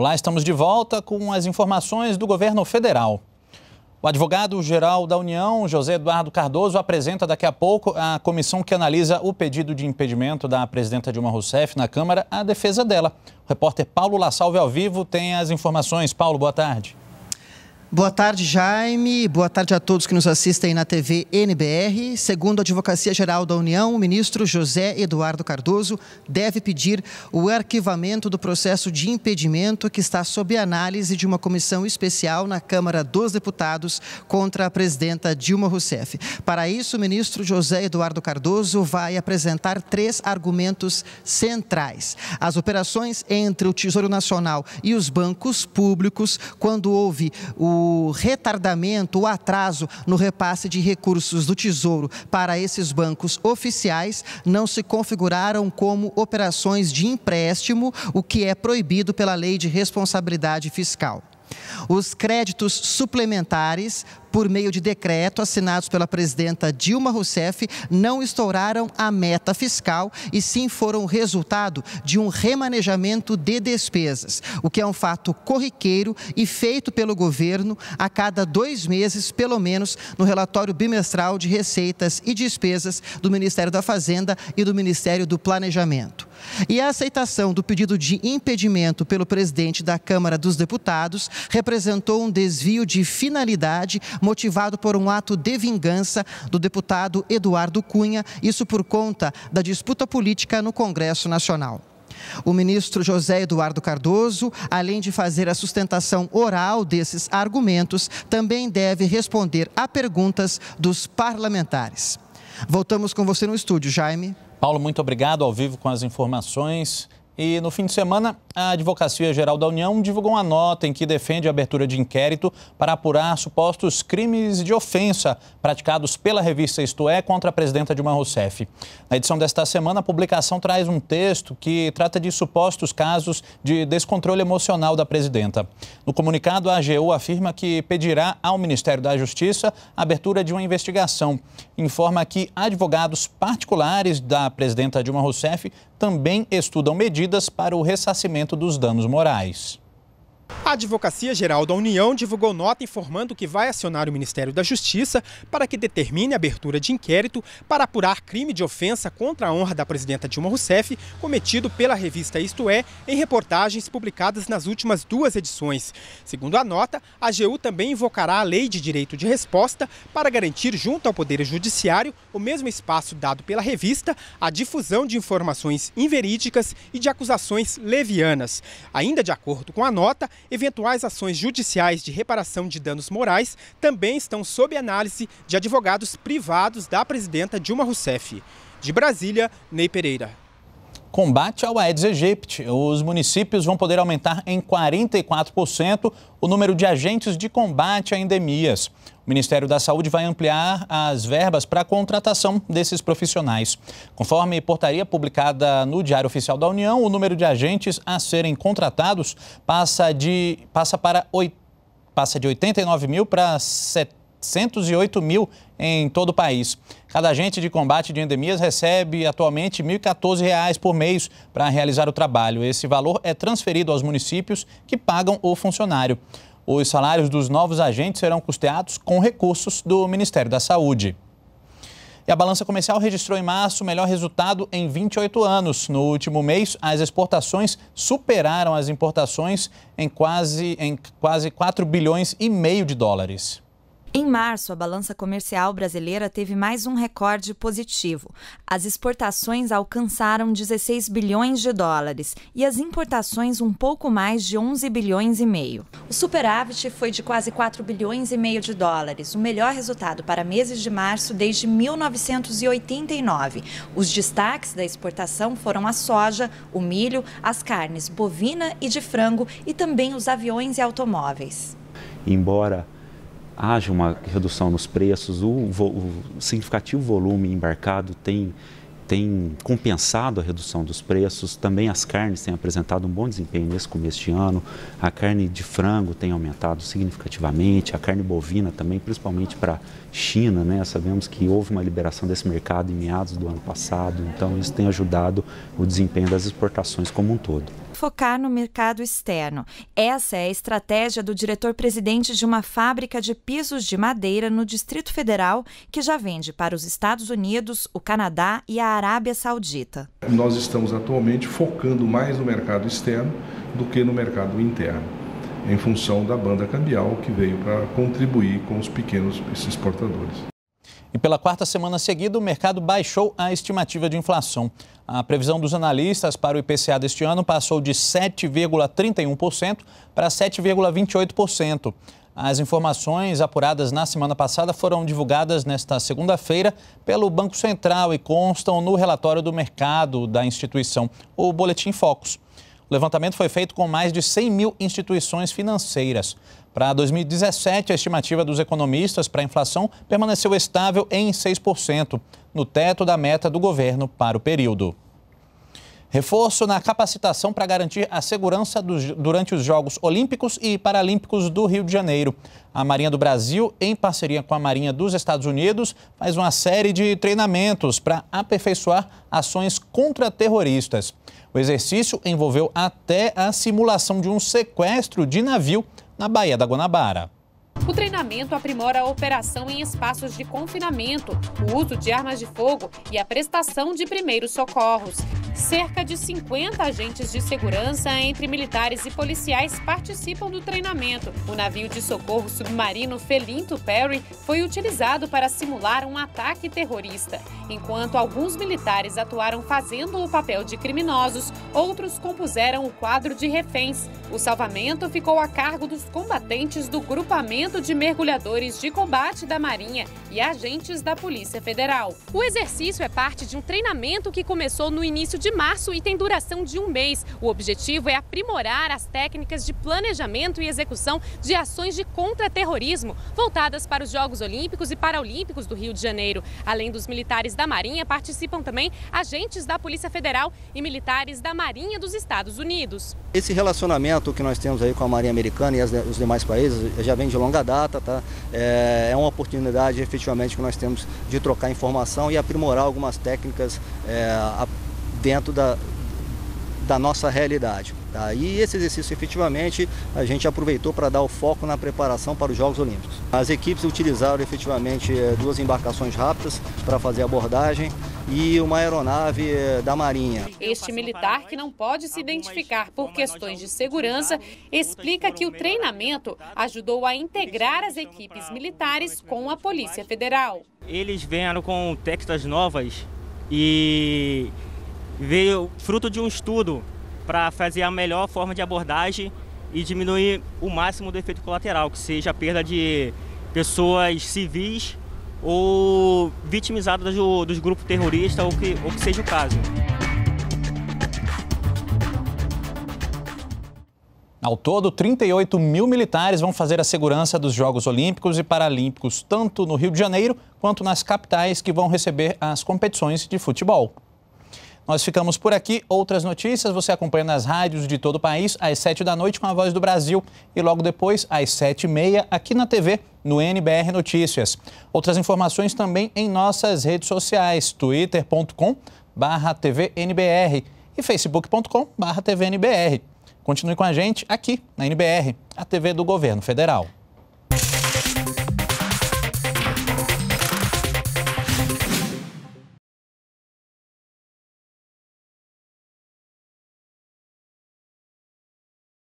Olá, estamos de volta com as informações do governo federal. O advogado-geral da União, José Eduardo Cardoso, apresenta daqui a pouco a comissão que analisa o pedido de impedimento da presidenta Dilma Rousseff na Câmara à defesa dela. O repórter Paulo Salve ao vivo tem as informações. Paulo, boa tarde. Boa tarde, Jaime. Boa tarde a todos que nos assistem na TV NBR. Segundo a Advocacia Geral da União, o ministro José Eduardo Cardoso deve pedir o arquivamento do processo de impedimento que está sob análise de uma comissão especial na Câmara dos Deputados contra a presidenta Dilma Rousseff. Para isso, o ministro José Eduardo Cardoso vai apresentar três argumentos centrais: as operações entre o Tesouro Nacional e os bancos públicos, quando houve o o retardamento, o atraso no repasse de recursos do Tesouro para esses bancos oficiais não se configuraram como operações de empréstimo, o que é proibido pela Lei de Responsabilidade Fiscal. Os créditos suplementares, por meio de decreto assinados pela presidenta Dilma Rousseff, não estouraram a meta fiscal e sim foram resultado de um remanejamento de despesas, o que é um fato corriqueiro e feito pelo governo a cada dois meses, pelo menos, no relatório bimestral de receitas e despesas do Ministério da Fazenda e do Ministério do Planejamento. E a aceitação do pedido de impedimento pelo presidente da Câmara dos Deputados representou um desvio de finalidade motivado por um ato de vingança do deputado Eduardo Cunha, isso por conta da disputa política no Congresso Nacional. O ministro José Eduardo Cardoso, além de fazer a sustentação oral desses argumentos, também deve responder a perguntas dos parlamentares. Voltamos com você no estúdio, Jaime. Paulo, muito obrigado ao vivo com as informações. E no fim de semana, a Advocacia Geral da União divulgou uma nota em que defende a abertura de inquérito para apurar supostos crimes de ofensa praticados pela revista Isto É contra a presidenta Dilma Rousseff. Na edição desta semana, a publicação traz um texto que trata de supostos casos de descontrole emocional da presidenta. No comunicado, a AGU afirma que pedirá ao Ministério da Justiça a abertura de uma investigação. Informa que advogados particulares da presidenta Dilma Rousseff também estudam medidas para o ressarcimento dos danos morais. A Advocacia Geral da União divulgou nota informando que vai acionar o Ministério da Justiça para que determine a abertura de inquérito para apurar crime de ofensa contra a honra da presidenta Dilma Rousseff cometido pela revista Isto É em reportagens publicadas nas últimas duas edições. Segundo a nota, a AGU também invocará a Lei de Direito de Resposta para garantir junto ao Poder Judiciário o mesmo espaço dado pela revista à difusão de informações inverídicas e de acusações levianas. Ainda de acordo com a nota, Eventuais ações judiciais de reparação de danos morais também estão sob análise de advogados privados da presidenta Dilma Rousseff. De Brasília, Ney Pereira combate ao Aedes aegypti. Os municípios vão poder aumentar em 44% o número de agentes de combate a endemias. O Ministério da Saúde vai ampliar as verbas para a contratação desses profissionais. Conforme portaria publicada no Diário Oficial da União, o número de agentes a serem contratados passa de passa para 8, passa de 89 mil para 70 108 mil em todo o país. Cada agente de combate de endemias recebe atualmente R$ 1.014 por mês para realizar o trabalho. Esse valor é transferido aos municípios que pagam o funcionário. Os salários dos novos agentes serão custeados com recursos do Ministério da Saúde. E a balança comercial registrou em março o melhor resultado em 28 anos. No último mês, as exportações superaram as importações em quase, em quase 4 bilhões e meio de dólares. Em março, a balança comercial brasileira teve mais um recorde positivo. As exportações alcançaram 16 bilhões de dólares e as importações um pouco mais de 11 bilhões e meio. O superávit foi de quase 4 bilhões e meio de dólares, o melhor resultado para meses de março desde 1989. Os destaques da exportação foram a soja, o milho, as carnes bovina e de frango e também os aviões e automóveis. Embora haja uma redução nos preços, o, o, significativo volume embarcado tem, tem compensado a redução dos preços, também as carnes têm apresentado um bom desempenho nesse começo de ano, a carne de frango tem aumentado significativamente, a carne bovina também, principalmente para China, né? sabemos que houve uma liberação desse mercado em meados do ano passado, então isso tem ajudado o desempenho das exportações como um todo focar no mercado externo. Essa é a estratégia do diretor-presidente de uma fábrica de pisos de madeira no Distrito Federal, que já vende para os Estados Unidos, o Canadá e a Arábia Saudita. Nós estamos atualmente focando mais no mercado externo do que no mercado interno, em função da banda cambial que veio para contribuir com os pequenos exportadores. E pela quarta semana seguida, o mercado baixou a estimativa de inflação. A previsão dos analistas para o IPCA deste ano passou de 7,31% para 7,28%. As informações apuradas na semana passada foram divulgadas nesta segunda-feira pelo Banco Central e constam no relatório do mercado da instituição, o Boletim Focus. O levantamento foi feito com mais de 100 mil instituições financeiras. Para 2017, a estimativa dos economistas para a inflação permaneceu estável em 6%, no teto da meta do governo para o período. Reforço na capacitação para garantir a segurança dos, durante os Jogos Olímpicos e Paralímpicos do Rio de Janeiro. A Marinha do Brasil, em parceria com a Marinha dos Estados Unidos, faz uma série de treinamentos para aperfeiçoar ações contra-terroristas. O exercício envolveu até a simulação de um sequestro de navio na Baía da Guanabara. O treinamento aprimora a operação em espaços de confinamento, o uso de armas de fogo e a prestação de primeiros socorros. Cerca de 50 agentes de segurança, entre militares e policiais, participam do treinamento. O navio de socorro submarino Felinto Perry foi utilizado para simular um ataque terrorista. Enquanto alguns militares atuaram fazendo o papel de criminosos, Outros compuseram o quadro de reféns. O salvamento ficou a cargo dos combatentes do Grupamento de Mergulhadores de Combate da Marinha e agentes da Polícia Federal. O exercício é parte de um treinamento que começou no início de março e tem duração de um mês. O objetivo é aprimorar as técnicas de planejamento e execução de ações de contra-terrorismo voltadas para os Jogos Olímpicos e Paralímpicos do Rio de Janeiro. Além dos militares da Marinha, participam também agentes da Polícia Federal e militares da Marinha dos Estados Unidos. Esse relacionamento que nós temos aí com a Marinha Americana e os demais países já vem de longa data, tá? É, é, uma oportunidade efetivamente que nós temos de trocar informação e aprimorar algumas técnicas é, dentro da, da nossa realidade. Tá? E esse exercício, efetivamente, a gente aproveitou para dar o foco na preparação para os Jogos Olímpicos. As equipes utilizaram efetivamente é, duas embarcações rápidas para fazer a abordagem e uma aeronave da Marinha. Este militar, que não pode se identificar por questões de segurança, explica que o treinamento ajudou a integrar as equipes militares com a Polícia Federal. Eles vieram com textas novas e veio fruto de um estudo para fazer a melhor forma de abordagem e diminuir o máximo do efeito colateral, que seja a perda de pessoas civis ou vitimizado dos grupos terroristas, ou que, ou que seja o caso. Ao todo, 38 mil militares vão fazer a segurança dos Jogos Olímpicos e Paralímpicos, tanto no Rio de Janeiro quanto nas capitais que vão receber as competições de futebol. Nós ficamos por aqui. Outras notícias você acompanha nas rádios de todo o país, às 7 da noite com a Voz do Brasil e logo depois, às 7h30, aqui na TV, no NBR Notícias. Outras informações também em nossas redes sociais, twitter.com barra tvnbr e facebook.com barra tvnbr. Continue com a gente aqui na NBR, a TV do Governo Federal.